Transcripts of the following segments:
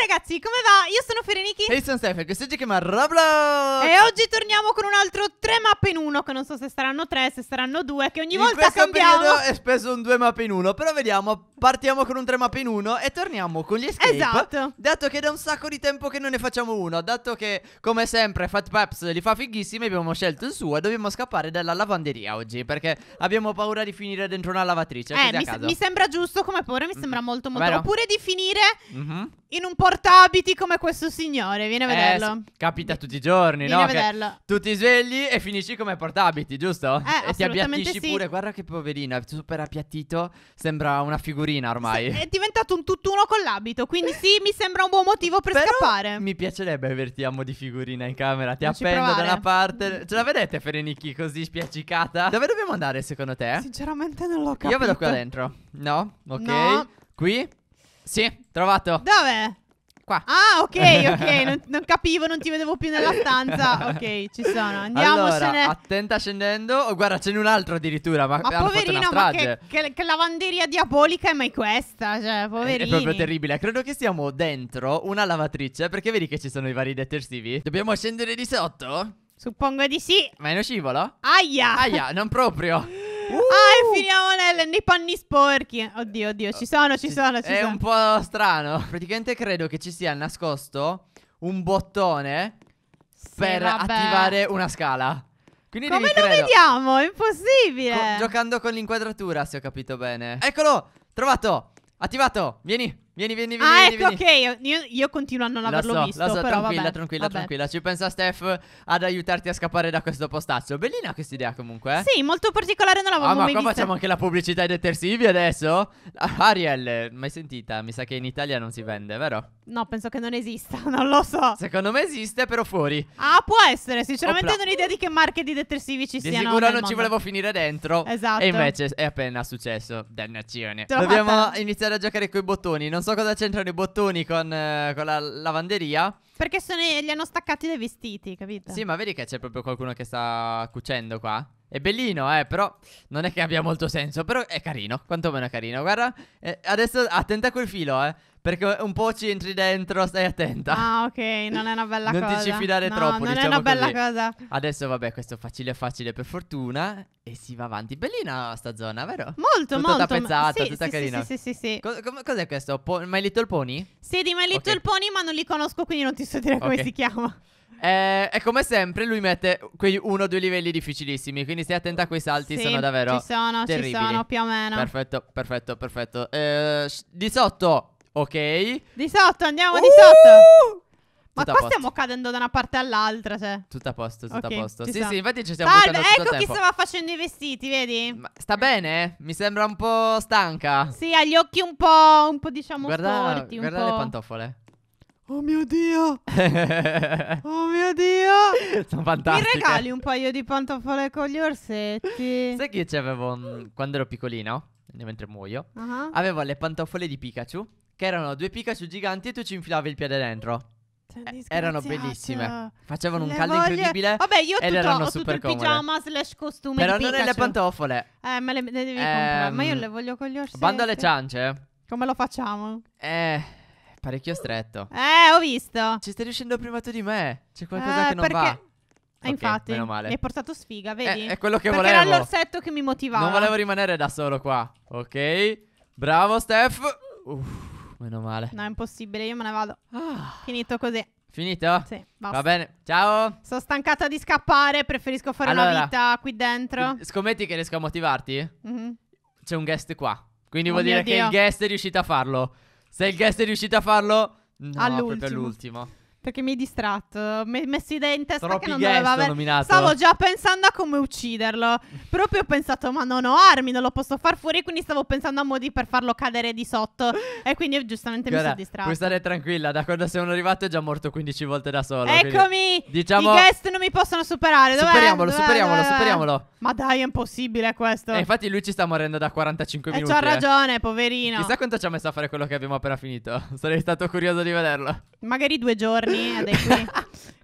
ragazzi, come va? Io sono Fereniki E io sono Stefan, questo oggi chiama Roblox E oggi torniamo con un altro 3 mappe in 1 Che non so se saranno 3, se saranno 2 Che ogni in volta cambiamo In questo periodo è spesso un 2 mappe in 1 Però vediamo, partiamo con un 3 mappe in 1 E torniamo con gli escape Esatto Dato che è da un sacco di tempo che non ne facciamo uno Dato che, come sempre, Fat Paps li fa fighissimi Abbiamo scelto il suo e dobbiamo scappare dalla lavanderia oggi Perché abbiamo paura di finire dentro una lavatrice Eh, mi, mi, sembra giusto come paura, mi sembra molto molto Oppure di finire... Mm -hmm in un portabiti come questo signore. Vieni a eh, vederlo. Eh, capita tutti i giorni, Vieni no? Vieni a vederlo. Che tu ti svegli e finisci come portabiti, giusto? Eh, e ti appiattisci sì. pure. Guarda che poverino, è super appiattito. Sembra una figurina ormai. Sì, è diventato un tutt'uno con l'abito. Quindi, sì, mi sembra un buon motivo per Però scappare. Mi piacerebbe averti a mo' di figurina in camera. Ti non appendo da una parte. Mm. Ce la vedete, Ferenicchi, così spiaccicata? Dove dobbiamo andare, secondo te? Sinceramente, non lo capisco. Io vedo qua dentro. No? Ok. No. Qui? Sì, trovato. Dove? Qua. Ah, ok, ok. Non, non, capivo, non ti vedevo più nella stanza. Ok, ci sono. Andiamo. Allora, attenta scendendo. Oh, guarda, ce n'è un altro addirittura. Ma, ma poverino, ma che, che, che, lavanderia diabolica è mai questa? Cioè, poverino. È, è, proprio terribile. Credo che siamo dentro una lavatrice. Perché vedi che ci sono i vari detersivi? Dobbiamo scendere di sotto? Suppongo di sì. Ma è uno scivolo? Aia! Aia, non proprio. Ah, e uh! finiamo nel- nei panni sporchi. Oddio, oddio, ci sono, ci sono, ci È sono. un po' strano. Praticamente credo che ci sia nascosto un bottone Sì, per vabbè. attivare una scala. Quindi Come lo credo, vediamo? È impossibile. co- giocando con l'inquadratura, se ho capito bene. Eccolo! Trovato! Attivato! Vieni! Vieni, vieni, vieni. Ah, ecco, vieni. ok. Io, io, continuo a non averlo so, visto. Lo so, però, tranquilla, vabbè. tranquilla, vabbè. tranquilla. Ci pensa Steph ad aiutarti a scappare da questo postazzo. Bellina questa idea, comunque. Eh. Sì, molto particolare. Non l'avevo ah, mai vista. ma qua facciamo anche la pubblicità ai detersivi adesso? Ah, Ariel, mai sentita? Mi sa che in Italia non si vende, vero? No, penso che non esista. Non lo so. Secondo me esiste, però fuori. Ah, può essere. Sinceramente, Opla. non ho idea di che marche di detersivi ci di siano. Di sicuro non mondo. ci volevo finire dentro. Esatto. E invece è appena successo. Dannazione. Dobbiamo fatta. iniziare a giocare con i bottoni. Non so so cosa c'entrano i bottoni con, eh, con la lavanderia. Perché sono, li hanno staccati dai vestiti, capito? Sì, ma vedi che c'è proprio qualcuno che sta cucendo qua? È bellino, eh, però non è che abbia molto senso, però è carino, quantomeno è carino, guarda. Eh, adesso attenta a quel filo, eh, perché un po' ci entri dentro, stai attenta. Ah, ok, non è una bella non cosa. Non ti ci fidare no, troppo, non diciamo è una bella così. cosa. Adesso vabbè, questo facile facile per fortuna e si va avanti. Bellina sta zona, vero? Molto, Tutto molto. Tutta pezzata, sì, tutta sì, carina. Sì, sì, sì, sì. Co- cos'è questo? Po- My Little Pony? Sì, di My Little okay. Pony, ma non li conosco, quindi non ti so dire okay. come si chiama. Eh, e come sempre lui mette quei uno o due livelli difficilissimi, quindi stai attenta a quei salti, sì, sono davvero ci sono, terribili. ci sono più o meno. Perfetto, perfetto, perfetto. Eh, di sotto, ok. Di sotto, andiamo uh! di sotto. Ma tutto qua stiamo cadendo da una parte all'altra, cioè. Tutto a posto, tutto okay, a posto. Sì, siamo. sì, infatti ci siamo Salve, buttando ecco chi stava facendo i vestiti, vedi? Ma sta bene? Mi sembra un po' stanca. Sì, ha gli occhi un po', un po' diciamo guarda, storti, Guarda po'... le pantofole. Oh mio Dio! oh mio Dio! Sono fantastiche. Mi regali un paio di pantofole con gli orsetti? Sai che io c'avevo mm, quando ero piccolino, mentre muoio, uh-huh. avevo le pantofole di Pikachu, che erano due Pikachu giganti e tu ci infilavi il piede dentro. Cioè, eh, erano bellissime. Facevano le un caldo voglie. incredibile. Vabbè, io ho tutto, erano ho super tutto il pigiama slash costume Però non le pantofole. Eh, me le, le devi eh, comprare. Ma io le ehm, voglio con gli orsetti. Bando alle ciance. Come lo facciamo? Eh... Parecchio stretto. Eh, ho visto. Ci stai riuscendo prima tu di me. C'è qualcosa eh, che non perché... va. Eh, okay, infatti, meno male. mi hai portato sfiga, eh, vedi? Eh, è quello che perché volevo. era l'orsetto che mi motivava. Non volevo rimanere da solo qua, ok? Bravo, Steph. Uff, meno male. No, è impossibile, io me ne vado. Ah. Finito così. Finito? Sì, basta. Va bene, ciao. Sono stancata di scappare, preferisco fare allora, una vita qui dentro. Scommetti che riesco a motivarti? Mm -hmm. C'è un guest qua. Quindi oh vuol dire Dio. che il guest è riuscito a farlo. Se il guest è riuscito a farlo, no, all'ultimo. proprio all'ultimo. Perché mi hai distratto. Mi hai messo i denti in testa Troppi che non doveva aver... nominato. Stavo oh. già pensando a come ucciderlo. Proprio ho pensato, ma non ho armi, non lo posso far fuori. Quindi stavo pensando a modi per farlo cadere di sotto. e quindi giustamente Guarda, mi sono distratto. Puoi stare tranquilla, da quando sono arrivato è già morto 15 volte da solo. Eccomi! Diciamo... I guest non mi possono superare. Dov'è? Superiamolo, dov'è? superiamolo, dov'è? superiamolo. Ma dai, è impossibile questo. E eh, infatti lui ci sta morendo da 45 e eh, minuti. E eh. c'ha ragione, eh. poverino. Chissà quanto ci ha messo a fare quello che abbiamo appena finito. Sarei stato curioso di vederlo. Magari due giorni anni ed è qui.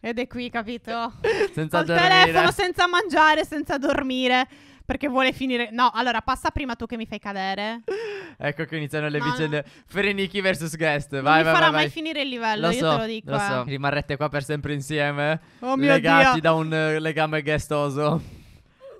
ed è qui, capito? Senza Col dormire. telefono, senza mangiare, senza dormire. Perché vuole finire. No, allora passa prima tu che mi fai cadere. Ecco che iniziano le vicende. No. Ferenichi vs Guest. Vai, non vai, mi farà vai, mai vai. finire il livello, lo io so, te lo dico. Lo eh. so. Rimarrete qua per sempre insieme. Oh mio legati Dio. da un uh, legame guestoso.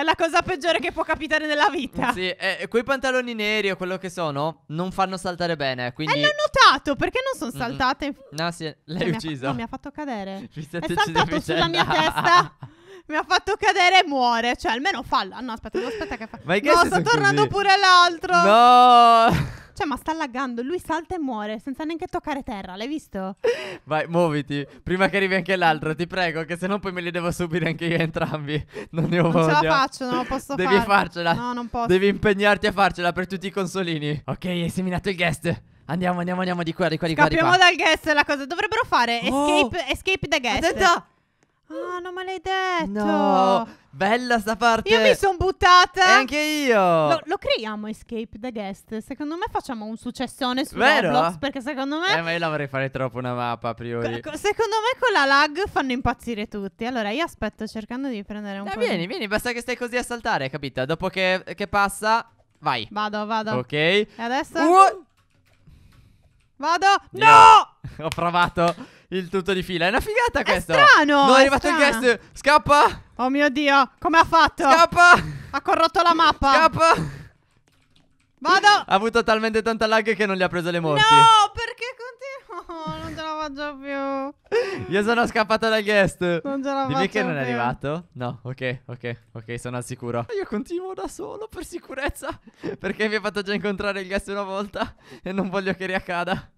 È la cosa peggiore che può capitare nella vita. Sì, eh, quei pantaloni neri o quello che sono non fanno saltare bene. Eh, quindi... Eh, l'ho notato perché non sono saltate. Mm. No, sì, l'hai cioè, ucciso. Mi ha, no, mi ha fatto cadere. È saltato sulla mia testa. mi ha fatto cadere e muore. Cioè, almeno falla. No, aspetta, aspetta che fa. Ma no, sta tornando così? pure l'altro. No. Cioè, ma sta laggando. Lui salta e muore senza neanche toccare terra. L'hai visto? Vai, muoviti. Prima che arrivi anche l'altro, ti prego, che se no poi me li devo subire anche io entrambi. Non ne ho non voglia. Non ce la faccio, non la posso fare. Devi fare. farcela. No, non posso. Devi impegnarti a farcela per tutti i consolini. Ok, hai seminato il guest. Andiamo, andiamo, andiamo di qua, di qua, di qua. Capiamo dal guest la cosa. Dovrebbero fare escape, oh. escape, escape the guest. Attenta! Ah, non me l'hai detto! No! Bella sta parte! Io mi sono buttata! E anche io! Lo, lo, creiamo Escape the Guest? Secondo me facciamo un successone su Vero? Roblox, perché secondo me... Eh, ma io la vorrei fare troppo una mappa a priori. Co- secondo me con la lag fanno impazzire tutti. Allora, io aspetto cercando di prendere un eh, po' vieni, di... vieni, basta che stai così a saltare, capita? Dopo che, che passa... Vai. Vado, vado. Ok. E adesso? Uh! Vado. No! Ho provato il tutto di fila. È una figata questo. È strano. Non è, è arrivato strano. il guest. Scappa. Oh mio Dio. Come ha fatto? Scappa. Ha corrotto la mappa. Scappa. Vado. Ha avuto talmente tanta lag che non gli ha preso le morti. No, faccio più. Io sono scappata dal guest. Non ce la Dimmi faccio. Dimmi che non è arrivato. No, ok, ok, ok, sono al sicuro. Io continuo da solo per sicurezza. Perché mi hai fatto già incontrare il guest una volta. E non voglio che riaccada.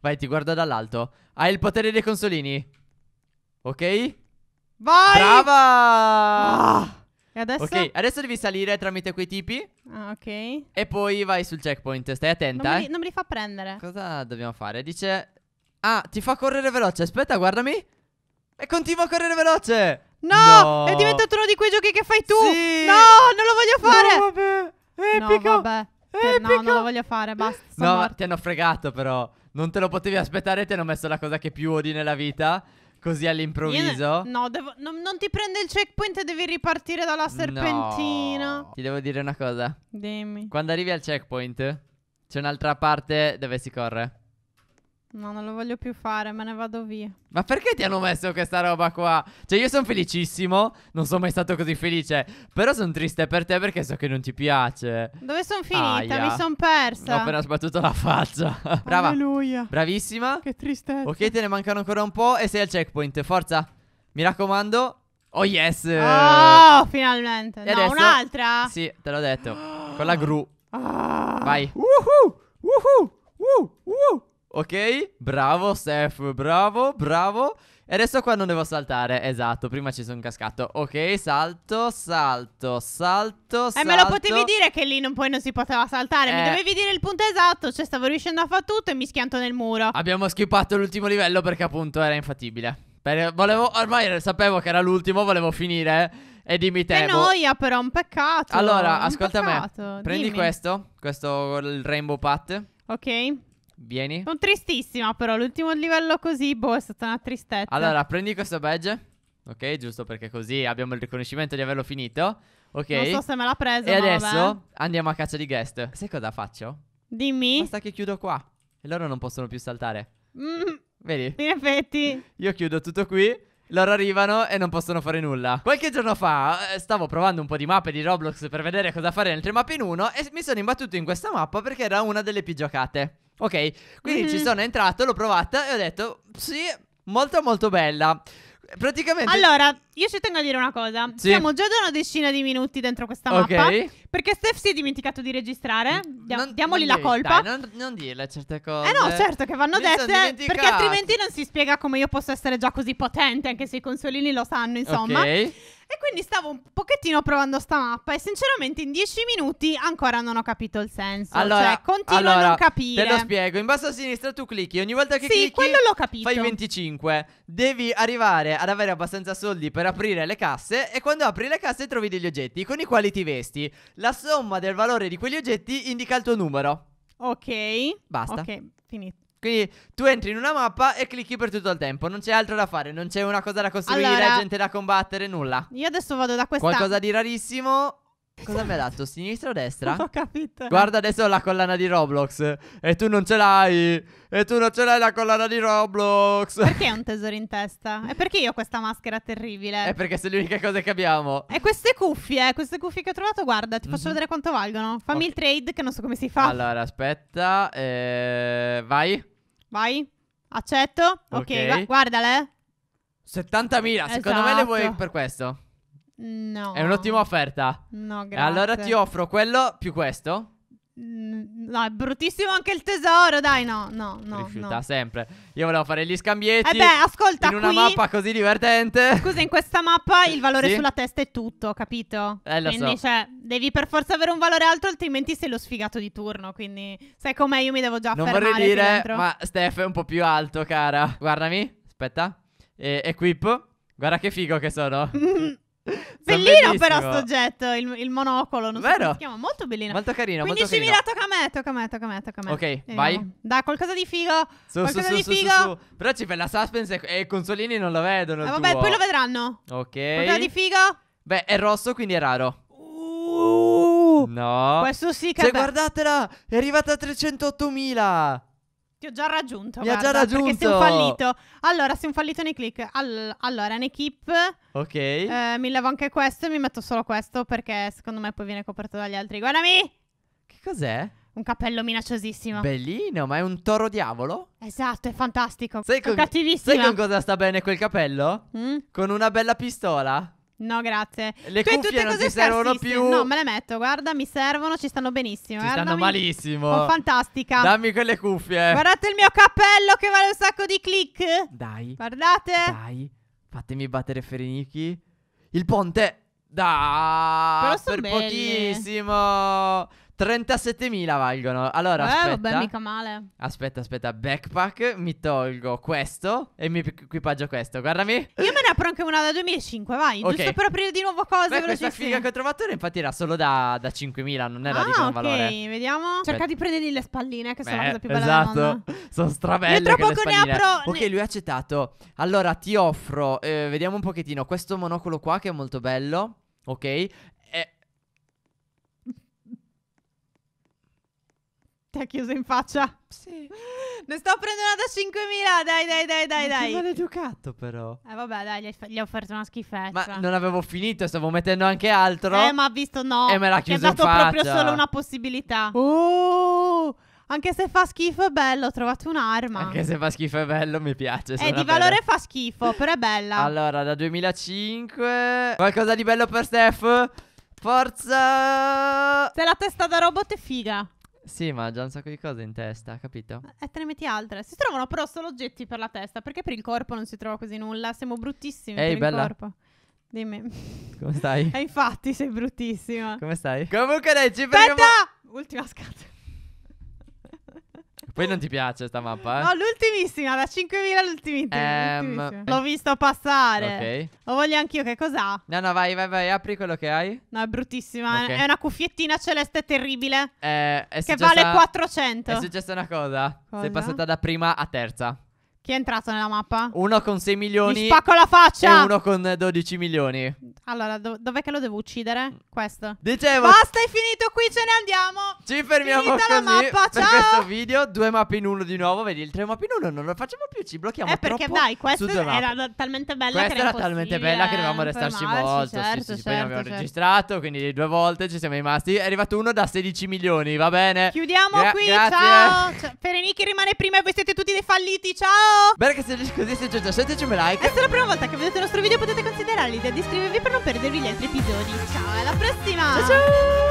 Vai, ti guardo dall'alto. Hai il potere dei consolini. Ok? Vai! Brava! Ah! E adesso? Ok, adesso devi salire tramite quei tipi. Ah, ok. E poi vai sul checkpoint. Stai attenta. Non me li, eh. non me li fa prendere. Cosa dobbiamo fare? Dice Ah, ti fa correre veloce. Aspetta, guardami. E continua a correre veloce. No, no. è diventato uno di quei giochi che fai tu. Sì. No, non lo voglio fare. No, vabbè. Epico. No, vabbè. Epico. No, non lo voglio fare, basta. No, morto. ti hanno fregato però. Non te lo potevi aspettare, ti hanno messo la cosa che più odi nella vita. Così all'improvviso. Ne... No, devo... no, non ti prende il checkpoint e devi ripartire dalla serpentina. No. Ti devo dire una cosa. Dimmi. Quando arrivi al checkpoint, c'è un'altra parte dove si corre. No, non lo voglio più fare, me ne vado via. Ma perché ti hanno messo questa roba qua? Cioè, io sono felicissimo, non sono mai stato così felice. Però sono triste per te perché so che non ti piace. Dove sono finita? Aia. Mi sono persa. Ho appena sbattuto la faccia. Brava. Alleluia. Bravissima. Che tristezza. Ok, te ne mancano ancora un po' e sei al checkpoint. Forza. Mi raccomando. Oh yes. Oh, finalmente. E no, adesso... un'altra? Sì, te l'ho detto. Con la gru. Ah. Vai. Woohoo! Woohoo! Woohoo! Ok? Bravo, Steph, bravo, bravo. E adesso qua non devo saltare, esatto, prima ci sono cascato. Ok, salto, salto, salto, salto. Eh, me lo potevi dire che lì non, poi non si poteva saltare, eh. mi dovevi dire il punto esatto, cioè stavo riuscendo a fare tutto e mi schianto nel muro. Abbiamo skippato l'ultimo livello perché appunto era infattibile. Per, volevo, ormai sapevo che era l'ultimo, volevo finire. E dimmi te. Che boh. noia, però, un peccato. Allora, un ascolta peccato. me. Prendi dimmi. questo, questo il Rainbow Pat. Ok. Vieni. Sono tristissima però, l'ultimo livello così, boh, è stata una tristezza. Allora, prendi questo badge. Ok, giusto perché così abbiamo il riconoscimento di averlo finito. Ok. Non so se me l'ha preso. E adesso vabbè. andiamo a caccia di guest. Sai cosa faccio? Dimmi. Basta che chiudo qua. E loro non possono più saltare. Mm. Vedi? In effetti. Io chiudo tutto qui loro arrivano e non possono fare nulla. Qualche giorno fa eh, stavo provando un po' di mappe di Roblox per vedere cosa fare nelle tre mappe in uno e mi sono imbattuto in questa mappa perché era una delle più giocate. Ok, quindi mm -hmm. ci mm-hmm. sono entrato, l'ho provata e ho detto sì, molto molto bella. Praticamente... Allora, io ci tengo a dire una cosa. Sì. Siamo già da una decina di minuti dentro questa okay. mappa. Perché Steph si è dimenticato di registrare. Dia- non, diamogli non la dire, colpa. Dai, non, non dirle certe cose. Eh no, certo che vanno Mi dette. Perché altrimenti non si spiega come io possa essere già così potente. Anche se i consolini lo sanno, insomma. Ok. E quindi stavo un pochettino provando sta mappa e sinceramente in dieci minuti ancora non ho capito il senso. Allora, cioè, continuo allora, a non capire. Te lo spiego. In basso a sinistra tu clicchi. Ogni volta che sì, clicchi quello l'ho capito. fai 25. Devi arrivare ad avere abbastanza soldi per per aprire le casse e quando apri le casse trovi degli oggetti con i quali ti vesti. La somma del valore di quegli oggetti indica il tuo numero. Ok. Basta. Ok, finito. Quindi tu entri in una mappa e clicchi per tutto il tempo, non c'è altro da fare, non c'è una cosa da costruire, Allora- gente da combattere, nulla. Io adesso vado da questa. Qualcosa di rarissimo Cosa mi ha dato? Sinistra o destra? Non ho capito. Guarda adesso la collana di Roblox. E tu non ce l'hai. E tu non ce l'hai la collana di Roblox. Perché hai un tesoro in testa? E perché io ho questa maschera terribile? È perché sono le uniche cose che abbiamo. E queste cuffie, eh, queste cuffie che ho trovato, guarda, ti mm faccio vedere quanto valgono. Fammi okay. il trade che non so come si fa. Allora, aspetta. Eh, vai. Vai. Accetto. Ok, okay. Gu guardale. 70.000, esatto. secondo me le vuoi esatto. per questo. No. È un'ottima offerta. No, grazie. Allora ti offro quello più questo. Mm, no, è bruttissimo anche il tesoro, dai, no, no, no. Rifiuta no. sempre. Io volevo fare gli scambietti. Eh beh, ascolta, in una qui... mappa così divertente. Scusa, in questa mappa il valore sì? sulla testa è tutto, capito? Eh, lo quindi, so. cioè, devi per forza avere un valore alto, altrimenti sei lo sfigato di turno. Quindi, sai com'è, io mi devo già non fermare Non vorrei dire, ma Steph è un po' più alto, cara. Guardami, aspetta. E equip. Guarda che figo che sono. Mm. Bellino però sto oggetto, il, il monocolo, non Vero? so come si chiama, molto bellino. Molto carino, 15.000 molto carino. tocca a me, tocca a me, tocca a me, tocca a me. Ok, Vediamo. vai. Da qualcosa di figo, su, qualcosa su, di su, figo. Su, Però ci fai la suspense e, i Consolini non lo vedono Ah, vabbè, tuo. poi lo vedranno. Ok. Qualcosa di figo? Beh, è rosso quindi è raro. Uh, no. Questo sì che Se beh. guardatela, è arrivata a 308.000. Ti ho già raggiunto. Mi guarda, ha già raggiunto. Perché sei un fallito. Allora, sei un fallito nei click. All- allora, in equip. Ok. Eh, mi levo anche questo e mi metto solo questo perché secondo me poi viene coperto dagli altri. Guardami! Che cos'è? Un cappello minacciosissimo. Bellino, ma è un toro diavolo? Esatto, è fantastico. Sai con, cattivissimo. Sai con cosa sta bene quel cappello? Mm? Con una bella pistola. No, grazie. Le tu cuffie non ti servono più. No, me le metto, guarda, mi servono, ci stanno benissimo. Ci eh, guardami. stanno malissimo. Oh, fantastica. Dammi quelle cuffie. Guardate il mio cappello che vale un sacco di click. Dai. Guardate. Dai. Fatemi battere Ferenichi. Il ponte. Dai. Per belli. pochissimo. 37.000 valgono. Allora, eh, aspetta. vabbè, mica male. Aspetta, aspetta, backpack, mi tolgo questo e mi equipaggio questo. Guardami. Io me ne apro anche una da 2005, vai, okay. giusto per aprire di nuovo cose Beh, questa figa che ho trovato era infatti era solo da, da 5.000, non era ah, di gran okay. valore. ok, vediamo. Cerca di prendergli le spalline che Beh, sono la cosa più bella Esatto. Sono strabelle Io tra poco ne apro. Ok, lui ha accettato. Allora, ti offro eh, vediamo un pochettino questo monocolo qua che è molto bello. Ok, ha cioè, chiuso in faccia? Sì. Ne sto prendendo una da 5.000, dai, dai, dai, dai, ma dai. Ma maleducato però. Eh vabbè, dai, gli ho offerto una schifezza. Ma non avevo finito, stavo mettendo anche altro. Eh, ma ha visto no. E me l'ha chiuso in faccia. Ti ha proprio solo una possibilità. Oh! Anche se fa schifo è bello, ho trovato un'arma. Anche se fa schifo è bello, mi piace. È eh, di valore bella. Eh. fa schifo, però è bella. Allora, da 2005... Qualcosa di bello per Steph? Forza! Se la testa da robot è figa. Sì, ma ha già un sacco di cose in testa, capito? E te ne metti altre. Si trovano però solo oggetti per la testa. Perché per il corpo non si trova così nulla? Siamo bruttissimi Ehi, per bella. il corpo. Dimmi. Come stai? E eh, infatti sei bruttissima. Come stai? Comunque dai, ci Aspetta! Ultima scatola. Poi non oh. ti piace sta mappa? Eh? No, l'ultimissima, da 5.000 all'ultimissima. Um, L'ho visto passare. Ok. Lo voglio anch'io, che cos'ha? No, no, vai, vai, vai, apri quello che hai. No, è bruttissima. Okay. È una cuffiettina celeste terribile. Eh, che successa... vale 400. È successa una cosa. cosa? Sei passata da prima a terza. Chi è entrato nella mappa? Uno con 6 milioni. Ti spacco la faccia! E uno con 12 milioni. Allora, do dov'è che lo devo uccidere? Questo. Dicevo. Basta, è finito qui, ce ne andiamo. Ci fermiamo Finita così la mappa, per ciao. questo video. Due mappe in uno di nuovo. Vedi, il tre mappe in uno non lo facciamo più. Ci blocchiamo. Eh, perché dai, questa era talmente bella questa che era, era talmente bella che dovevamo eh, restarci molto. Certo, sì, sì, sì certo, abbiamo certo. registrato. Quindi due volte ci siamo rimasti. È arrivato uno da 16 milioni, va bene? Chiudiamo Gra qui, grazie. ciao. ciao. rimane prima e voi siete tutti dei falliti, ciao. Beh ragazzi, oggi così se già lasciateci un like. E se è la prima volta che vedete il nostro video potete considerare l'idea di iscrivervi per non perdervi gli altri episodi. Ciao, alla prossima! Ciao ciao!